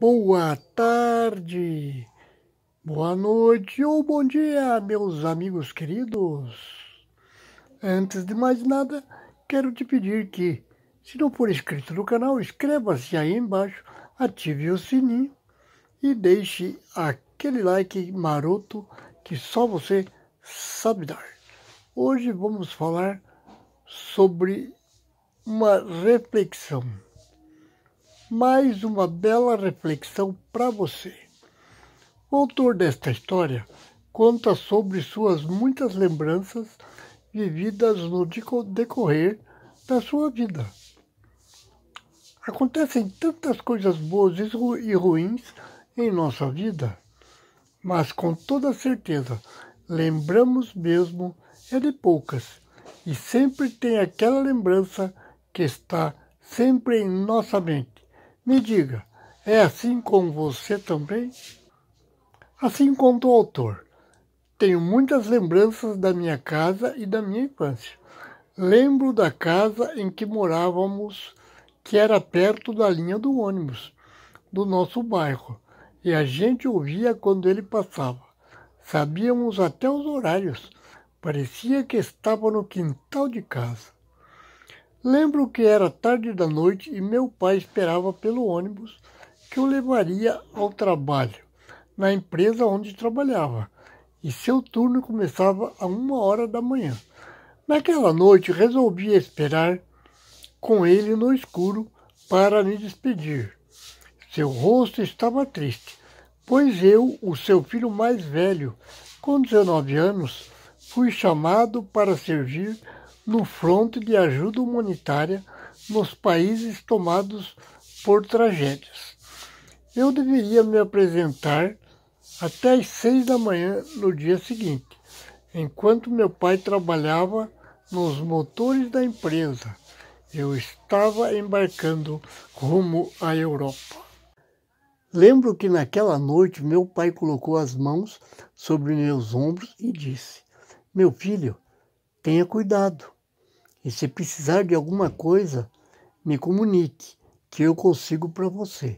boa tarde, boa noite ou bom dia, meus amigos queridos. Antes de mais nada, quero te pedir que, se não for inscrito no canal, inscreva-se aí embaixo, ative o sininho e deixe aquele like maroto que só você sabe dar. Hoje vamos falar sobre uma reflexão mais uma bela reflexão para você. O autor desta história conta sobre suas muitas lembranças vividas no decorrer da sua vida. Acontecem tantas coisas boas e ruins em nossa vida, mas com toda certeza lembramos mesmo é de poucas e sempre tem aquela lembrança que está sempre em nossa mente. Me diga, é assim com você também? Assim conta o autor. Tenho muitas lembranças da minha casa e da minha infância. Lembro da casa em que morávamos, que era perto da linha do ônibus do nosso bairro, e a gente ouvia quando ele passava. Sabíamos até os horários. Parecia que estava no quintal de casa. Lembro que era tarde da noite e meu pai esperava pelo ônibus que o levaria ao trabalho, na empresa onde trabalhava, e seu turno começava a uma hora da manhã. Naquela noite resolvi esperar com ele no escuro para me despedir. Seu rosto estava triste, pois eu, o seu filho mais velho, com 19 anos, fui chamado para servir no fronte de ajuda humanitária nos países tomados por tragédias. Eu deveria me apresentar até às seis da manhã no dia seguinte, enquanto meu pai trabalhava nos motores da empresa. Eu estava embarcando rumo à Europa. Lembro que naquela noite meu pai colocou as mãos sobre meus ombros e disse: Meu filho, tenha cuidado. E se precisar de alguma coisa, me comunique, que eu consigo para você.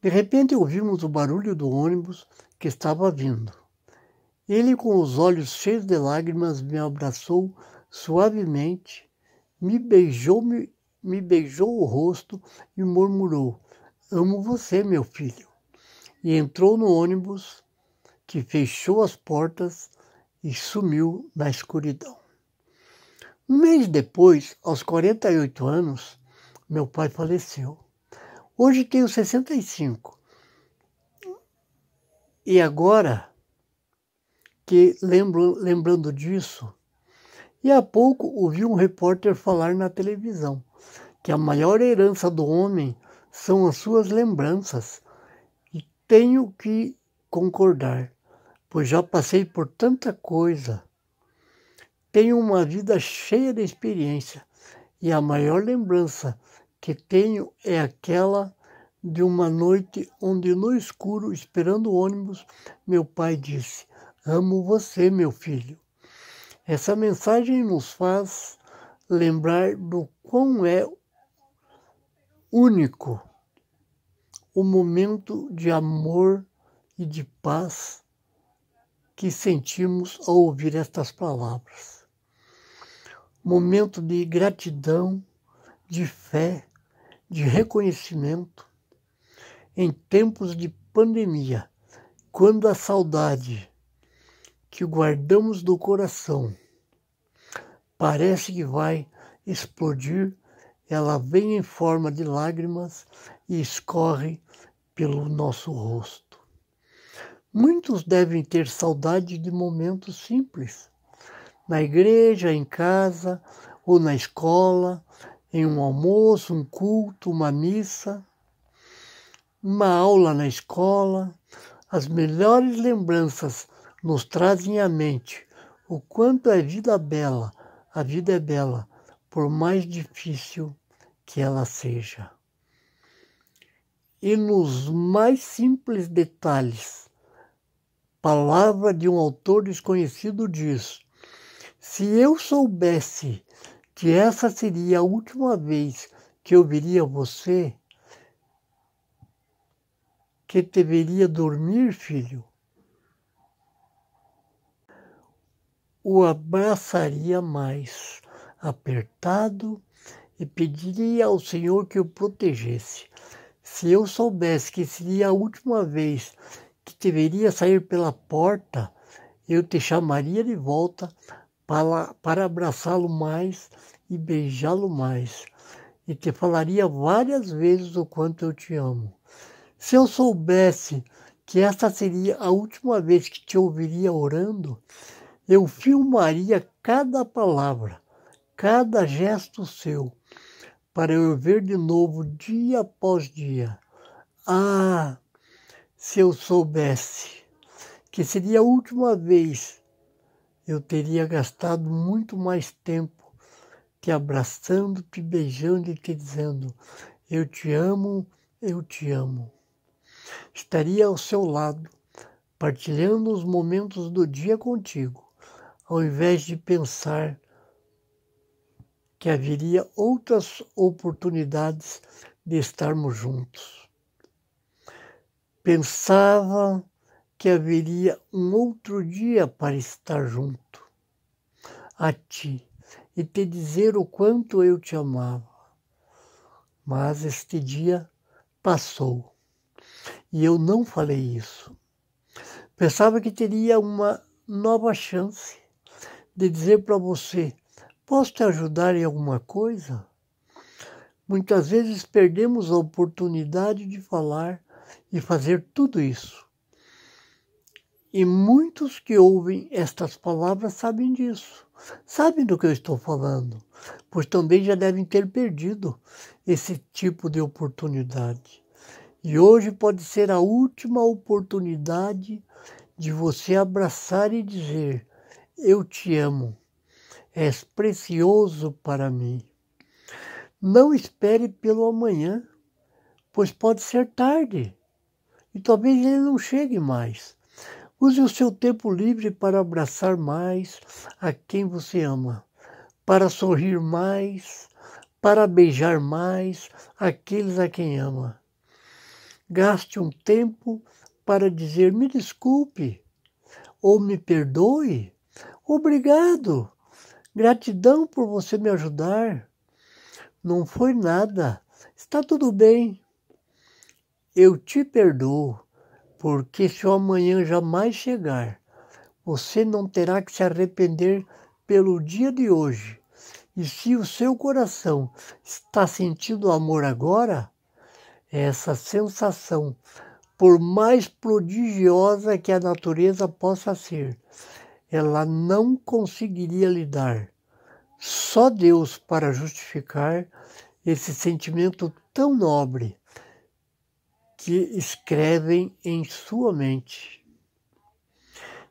De repente ouvimos o barulho do ônibus que estava vindo. Ele, com os olhos cheios de lágrimas, me abraçou suavemente, me beijou, me, me beijou o rosto e murmurou: Amo você, meu filho. E entrou no ônibus, que fechou as portas e sumiu na escuridão. Um mês depois, aos 48 anos, meu pai faleceu. Hoje tenho 65. E agora que lembro, lembrando disso, e há pouco ouvi um repórter falar na televisão que a maior herança do homem são as suas lembranças. E tenho que concordar, pois já passei por tanta coisa tenho uma vida cheia de experiência e a maior lembrança que tenho é aquela de uma noite onde no escuro, esperando o ônibus, meu pai disse: Amo você, meu filho. Essa mensagem nos faz lembrar do quão é único o momento de amor e de paz que sentimos ao ouvir estas palavras momento de gratidão, de fé, de reconhecimento. Em tempos de pandemia, quando a saudade que guardamos do coração parece que vai explodir, ela vem em forma de lágrimas e escorre pelo nosso rosto. Muitos devem ter saudade de momentos simples, na igreja, em casa ou na escola, em um almoço, um culto, uma missa, uma aula na escola, as melhores lembranças nos trazem à mente o quanto a vida é bela, a vida é bela, por mais difícil que ela seja. E nos mais simples detalhes, palavra de um autor desconhecido diz: se eu soubesse que essa seria a última vez que eu viria você, que deveria dormir, filho, o abraçaria mais apertado e pediria ao Senhor que o protegesse. Se eu soubesse que seria a última vez que deveria sair pela porta, eu te chamaria de volta para, para abraçá-lo mais e beijá-lo mais, e te falaria várias vezes o quanto eu te amo. Se eu soubesse que esta seria a última vez que te ouviria orando, eu filmaria cada palavra, cada gesto seu, para eu ver de novo dia após dia. Ah, se eu soubesse que seria a última vez eu teria gastado muito mais tempo te abraçando, te beijando e te dizendo: Eu te amo, eu te amo. Estaria ao seu lado, partilhando os momentos do dia contigo, ao invés de pensar que haveria outras oportunidades de estarmos juntos. Pensava que haveria um outro dia para estar junto a ti e te dizer o quanto eu te amava. Mas este dia passou e eu não falei isso. Pensava que teria uma nova chance de dizer para você: posso te ajudar em alguma coisa? Muitas vezes perdemos a oportunidade de falar e fazer tudo isso. E muitos que ouvem estas palavras sabem disso, sabem do que eu estou falando, pois também já devem ter perdido esse tipo de oportunidade. E hoje pode ser a última oportunidade de você abraçar e dizer: Eu te amo, és precioso para mim. Não espere pelo amanhã, pois pode ser tarde e talvez ele não chegue mais. Use o seu tempo livre para abraçar mais a quem você ama, para sorrir mais, para beijar mais aqueles a quem ama. Gaste um tempo para dizer me desculpe, ou me perdoe, obrigado, gratidão por você me ajudar. Não foi nada, está tudo bem. Eu te perdoo porque se o amanhã jamais chegar, você não terá que se arrepender pelo dia de hoje. E se o seu coração está sentindo amor agora, essa sensação, por mais prodigiosa que a natureza possa ser, ela não conseguiria lidar. Só Deus para justificar esse sentimento tão nobre que escrevem em sua mente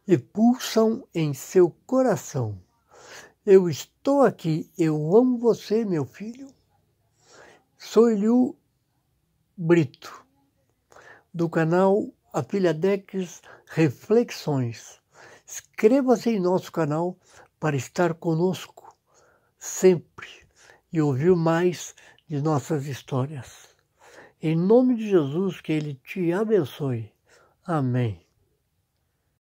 e pulsam em seu coração. Eu estou aqui, eu amo você, meu filho. Sou Eliu Brito, do canal Apilhadex Reflexões. Inscreva-se em nosso canal para estar conosco sempre e ouvir mais de nossas histórias. Em nome de Jesus, que Ele te abençoe. Amém.